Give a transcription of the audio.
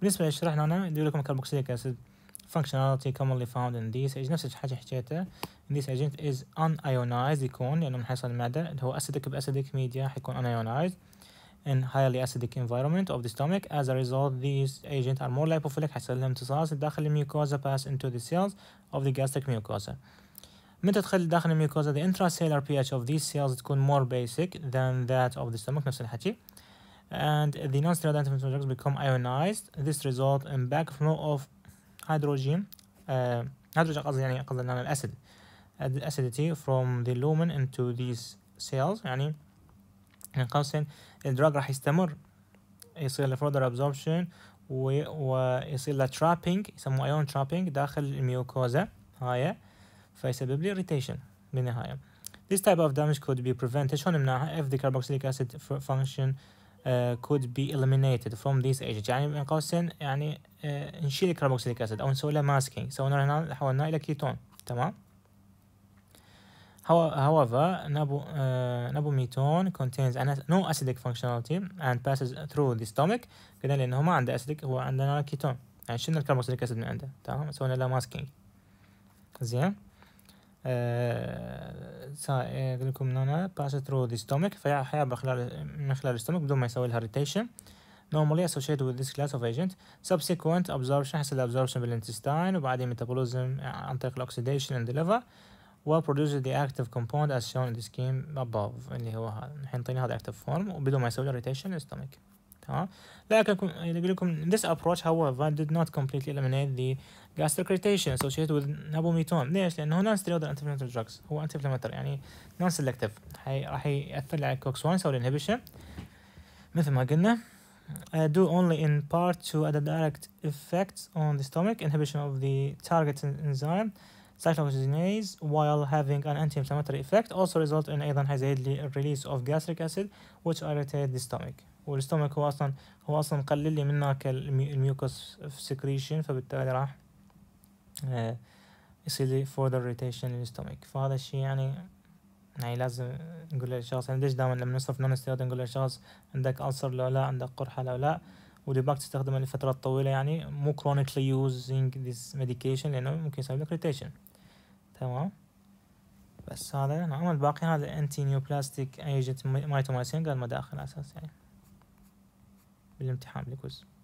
بالنسبه للشرح هنا يقول لكم كاربوكسيليك اسيد functionality commonly found in DSH نفس الحاجة حكيتها this agent is unionized يكون لأنه من حيصل المعدة اللي هو acidic بأسيدك ميديا حيكون unionized in highly acidic environment of the stomach as a result these agents are more lipophilic حيصير لهم امتصاص داخل الميوكوزا pass into the cells of the gastric mucosa من تدخل داخل الميوكوزا the intracellular pH of these cells تكون more basic than that of the stomach نفس الحكي and the non-steroid anti drugs become ionized this result in backflow of hydrogen uh, hydrogen قصدي يعني قصدي النانو uh, acidity from the lumen into these cells يعني القوسين الدراج راح يستمر يصير له further absorption و... ويصير له trapping يسموه ion trapping داخل الميوكوزا هاي فيسبب لي irritation بالنهاية This type of damage could be prevented شلون نمنعها if the carboxylic acid function Uh, could be eliminated from these agents يعني بين قوسين يعني uh, نشيل الكربوكسيليك اسيد او نسوي له ماسكينج سوينا هنا حولناه الى كيتون تمام However, nabu, uh, nabumetone contains an no acidic functionality and passes through the stomach كده لأنه ما عنده acidic هو عندنا كيتون يعني شلنا الكربوكسيليك أسيد من عنده تمام سوينا له ماسكينج زين لكم من هنا passes through the stomach فيعبر خلال من خلال الستومك بدون ما يسوي لها irritation normally associated with this class of agent subsequent absorption حصل absorption بالintestine وبعدين metabolism عن طريق الاكسدation in the liver و produces the active compound as shown in the scheme above اللي هو هذا الحين طينا هذا active form وبدون ما يسوي irritation للستومك تمام لكن يقول لكم this approach however did not completely eliminate the gastric irritation associated with nabometone ليش؟ لأنه هو non steroidal anti-inflammatory drugs هو anti inflammatory يعني non selective حي... راح يأثر على على 1 يسوي inhibition مثل ما قلنا Uh, do only in part to add a direct effect on the stomach inhibition of the target enzyme cyclophosphogenase while having an anti-inflammatory effect also result in ايضا هيزيد لي الريليس اوف gastric acid which irritate the stomach والستومك هو اصلا هو اصلا مقلل لي منك الميوكس سكريشن فبالتالي راح آه، يصير لي further irritation للستومك فهذا الشيء يعني يعني لازم نقول للشخص يعني ليش دائما لما نصرف نون ستيرويد نقول للشخص عندك ألسر لو لا عندك قرحة لو لا وديباك تستخدمه لفترات طويلة يعني مو chronically using this medication لأنه ممكن يسبب لك irritation تمام بس هذا نعم يعني الباقي هذا انتي نيو بلاستيك ايجنت مايتوماسين قال ما داخل اساس يعني بالامتحان بالكوز